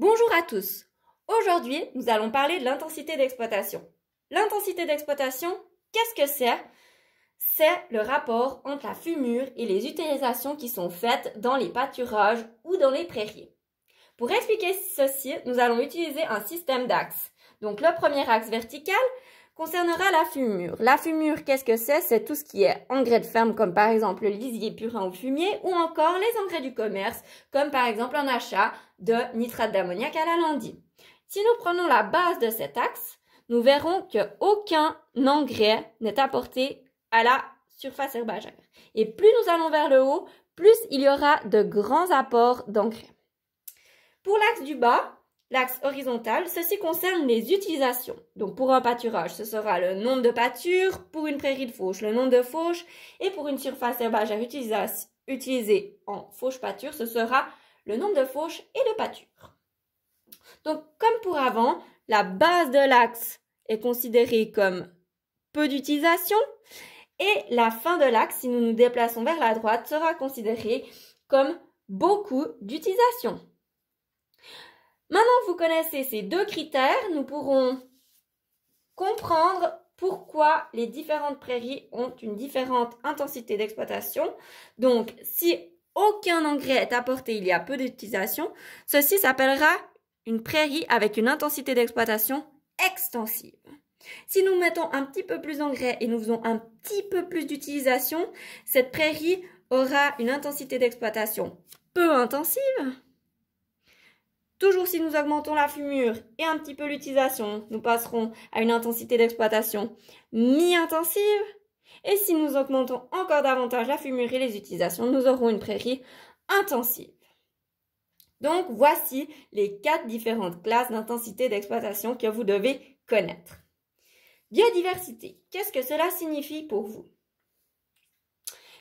Bonjour à tous. Aujourd'hui, nous allons parler de l'intensité d'exploitation. L'intensité d'exploitation, qu'est-ce que c'est C'est le rapport entre la fumure et les utilisations qui sont faites dans les pâturages ou dans les prairies. Pour expliquer ceci, nous allons utiliser un système d'axes. Donc le premier axe vertical, Concernera la fumure. La fumure, qu'est-ce que c'est C'est tout ce qui est engrais de ferme, comme par exemple le lisier purin ou fumier, ou encore les engrais du commerce, comme par exemple un achat de nitrate d'ammoniac à la Si nous prenons la base de cet axe, nous verrons qu'aucun engrais n'est apporté à la surface herbagère. Et plus nous allons vers le haut, plus il y aura de grands apports d'engrais. Pour l'axe du bas, L'axe horizontal, ceci concerne les utilisations. Donc pour un pâturage, ce sera le nombre de pâtures, pour une prairie de fauche, le nombre de fauches, et pour une surface à utilisée en fauche pâture, ce sera le nombre de fauches et de pâtures. Donc comme pour avant, la base de l'axe est considérée comme peu d'utilisation, et la fin de l'axe, si nous nous déplaçons vers la droite, sera considérée comme beaucoup d'utilisation. Maintenant que vous connaissez ces deux critères, nous pourrons comprendre pourquoi les différentes prairies ont une différente intensité d'exploitation. Donc, si aucun engrais est apporté, il y a peu d'utilisation, ceci s'appellera une prairie avec une intensité d'exploitation extensive. Si nous mettons un petit peu plus d'engrais et nous faisons un petit peu plus d'utilisation, cette prairie aura une intensité d'exploitation peu intensive, Toujours si nous augmentons la fumure et un petit peu l'utilisation, nous passerons à une intensité d'exploitation mi-intensive. Et si nous augmentons encore davantage la fumure et les utilisations, nous aurons une prairie intensive. Donc voici les quatre différentes classes d'intensité d'exploitation que vous devez connaître. Biodiversité, qu'est-ce que cela signifie pour vous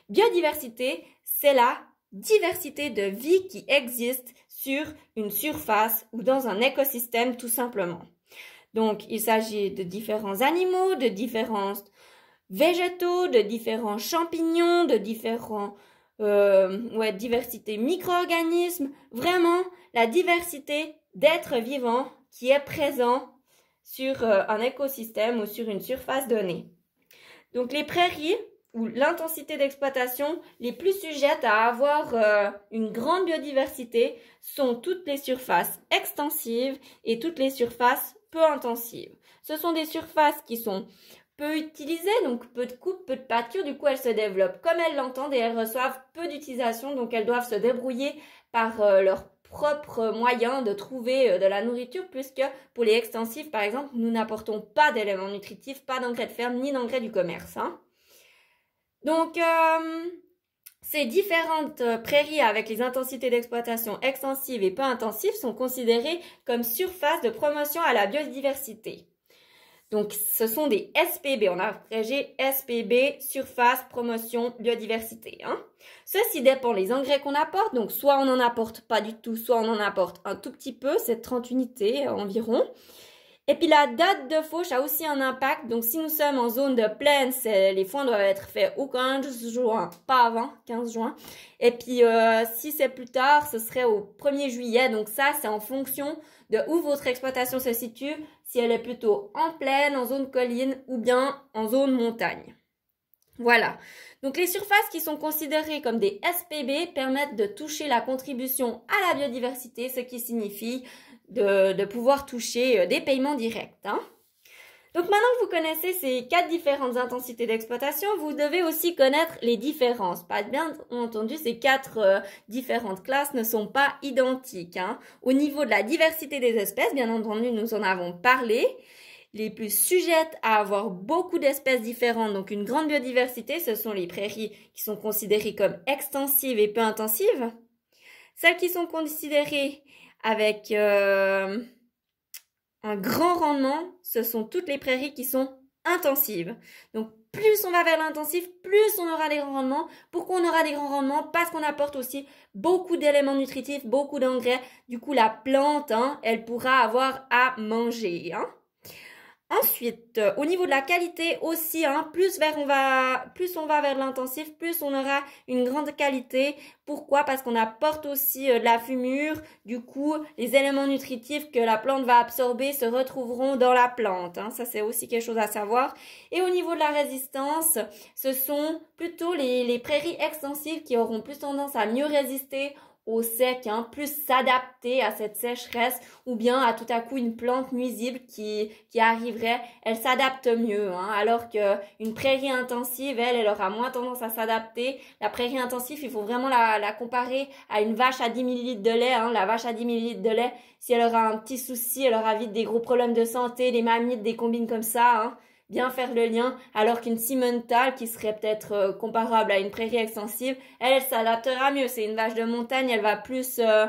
Biodiversité, c'est la diversité de vie qui existe sur une surface ou dans un écosystème tout simplement. Donc, il s'agit de différents animaux, de différents végétaux, de différents champignons, de différents euh, ouais, diversité micro-organismes, vraiment la diversité d'êtres vivants qui est présent sur euh, un écosystème ou sur une surface donnée. Donc les prairies, l'intensité d'exploitation les plus sujettes à avoir euh, une grande biodiversité sont toutes les surfaces extensives et toutes les surfaces peu intensives. Ce sont des surfaces qui sont peu utilisées, donc peu de coupes, peu de pâture, du coup elles se développent comme elles l'entendent et elles reçoivent peu d'utilisation, donc elles doivent se débrouiller par euh, leurs propres moyens de trouver euh, de la nourriture puisque pour les extensives, par exemple nous n'apportons pas d'éléments nutritifs, pas d'engrais de ferme ni d'engrais du commerce. Hein. Donc, euh, ces différentes prairies avec les intensités d'exploitation extensives et peu intensives sont considérées comme surfaces de promotion à la biodiversité. Donc, ce sont des SPB. On a abrégé SPB, surface, promotion, biodiversité. Hein. Ceci dépend les engrais qu'on apporte. Donc, soit on n'en apporte pas du tout, soit on en apporte un tout petit peu, c'est 30 unités environ. Et puis la date de fauche a aussi un impact. Donc si nous sommes en zone de plaine, les foins doivent être faits au 15 juin, pas avant 15 juin. Et puis euh, si c'est plus tard, ce serait au 1er juillet. Donc ça, c'est en fonction de où votre exploitation se situe, si elle est plutôt en plaine, en zone colline ou bien en zone montagne. Voilà. Donc les surfaces qui sont considérées comme des SPB permettent de toucher la contribution à la biodiversité, ce qui signifie de, pouvoir toucher euh, des paiements directs. Hein. Donc maintenant que vous connaissez ces quatre différentes intensités d'exploitation, vous devez aussi connaître les différences. Bien entendu, ces quatre euh, différentes classes ne sont pas identiques. Hein. Au niveau de la diversité des espèces, bien entendu, nous en avons parlé. Les plus sujettes à avoir beaucoup d'espèces différentes, donc une grande biodiversité. Ce sont les prairies qui sont considérées comme extensives et peu intensives. Celles qui sont considérées avec euh, un grand rendement, ce sont toutes les prairies qui sont intensives. Donc plus on va vers l'intensif, plus on aura des grands rendements. Pourquoi on aura des grands rendements Parce qu'on apporte aussi beaucoup d'éléments nutritifs, beaucoup d'engrais. Du coup, la plante, hein, elle pourra avoir à manger. Hein. Ensuite, euh, au niveau de la qualité aussi, hein, plus, vers on va, plus on va vers l'intensif, plus on aura une grande qualité. Pourquoi Parce qu'on apporte aussi euh, de la fumure. Du coup, les éléments nutritifs que la plante va absorber se retrouveront dans la plante. Hein. Ça, c'est aussi quelque chose à savoir. Et au niveau de la résistance, ce sont plutôt les, les prairies extensives qui auront plus tendance à mieux résister au sec hein, plus s'adapter à cette sécheresse ou bien à tout à coup une plante nuisible qui, qui arriverait, elle s'adapte mieux. Hein, alors que une prairie intensive, elle, elle aura moins tendance à s'adapter. La prairie intensive, il faut vraiment la, la comparer à une vache à 10 ml de lait. Hein, la vache à 10 ml de lait, si elle aura un petit souci, elle aura vite des gros problèmes de santé, des mammites, des combines comme ça. Hein, bien faire le lien, alors qu'une cimentale, qui serait peut-être euh, comparable à une prairie extensive, elle, s'adaptera mieux. C'est une vache de montagne, elle va plus, euh,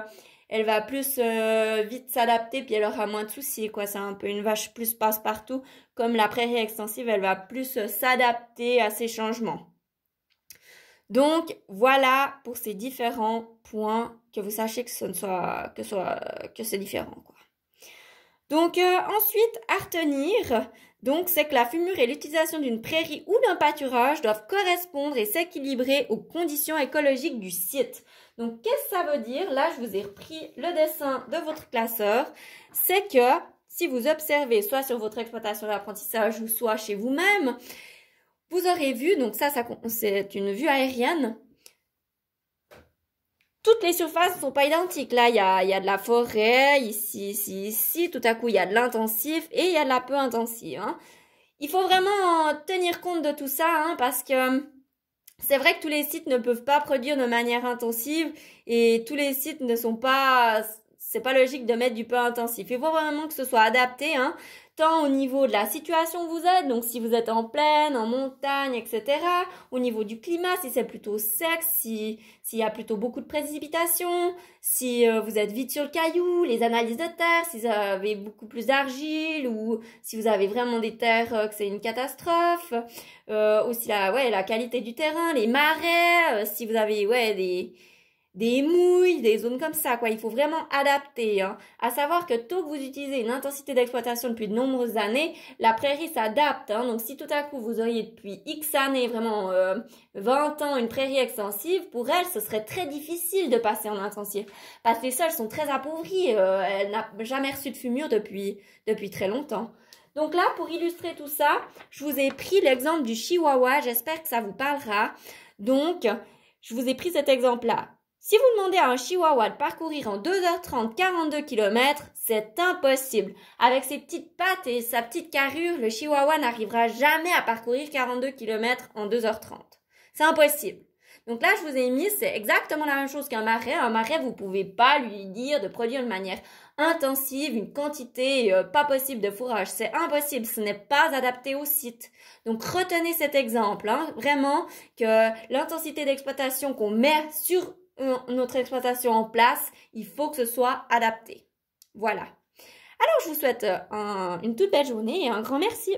elle va plus euh, vite s'adapter, puis elle aura moins de soucis, quoi. C'est un peu une vache plus passe-partout, comme la prairie extensive, elle va plus s'adapter à ces changements. Donc voilà pour ces différents points que vous sachiez que ce ne soit que c'est différent quoi. Donc ensuite à retenir, donc, c'est que la fumure et l'utilisation d'une prairie ou d'un pâturage doivent correspondre et s'équilibrer aux conditions écologiques du site. Donc, qu'est-ce que ça veut dire Là, je vous ai repris le dessin de votre classeur. C'est que si vous observez soit sur votre exploitation d'apprentissage ou soit chez vous-même, vous aurez vu, donc ça, ça c'est une vue aérienne, toutes les surfaces ne sont pas identiques. Là, il y a, de la forêt, ici, ici, ici. Tout à coup, il y a de l'intensif et il y a de la peu intensive. Hein. Il faut vraiment tenir compte de tout ça hein, parce que hum, c'est vrai que tous les sites ne peuvent pas produire de manière intensive et tous les sites ne sont pas c'est pas logique de mettre du peu intensif. Il faut vraiment que ce soit adapté, hein, tant au niveau de la situation où vous êtes, donc si vous êtes en plaine, en montagne, etc. Au niveau du climat, si c'est plutôt sec, s'il y a plutôt beaucoup de précipitations, si euh, vous êtes vite sur le caillou, les analyses de terre, si vous avez beaucoup plus d'argile ou si vous avez vraiment des terres euh, que c'est une catastrophe. Euh, aussi la, ouais, la qualité du terrain, les marais, euh, si vous avez ouais, des des mouilles, des zones comme ça, quoi. Il faut vraiment adapter, hein. À savoir que tôt que vous utilisez une intensité d'exploitation depuis de nombreuses années, la prairie s'adapte, hein. Donc si tout à coup vous auriez depuis X années, vraiment 20 euh, ans, une prairie extensive, pour elle, ce serait très difficile de passer en intensif. Parce que les sols sont très appauvris, euh, elle n'a jamais reçu de fumure depuis, depuis très longtemps. Donc là, pour illustrer tout ça, je vous ai pris l'exemple du chihuahua. J'espère que ça vous parlera. Donc, je vous ai pris cet exemple-là. Si vous demandez à un chihuahua de parcourir en 2h30 42 km, c'est impossible. Avec ses petites pattes et sa petite carrure, le chihuahua n'arrivera jamais à parcourir 42 km en 2h30. C'est impossible. Donc là, je vous ai mis, c'est exactement la même chose qu'un marais. Un marais, vous pouvez pas lui dire de produire de manière intensive une quantité euh, pas possible de fourrage. C'est impossible, ce n'est pas adapté au site. Donc retenez cet exemple, hein, vraiment que l'intensité d'exploitation qu'on met sur notre exploitation en place, il faut que ce soit adapté. Voilà. Alors, je vous souhaite euh, une toute belle journée et un grand merci.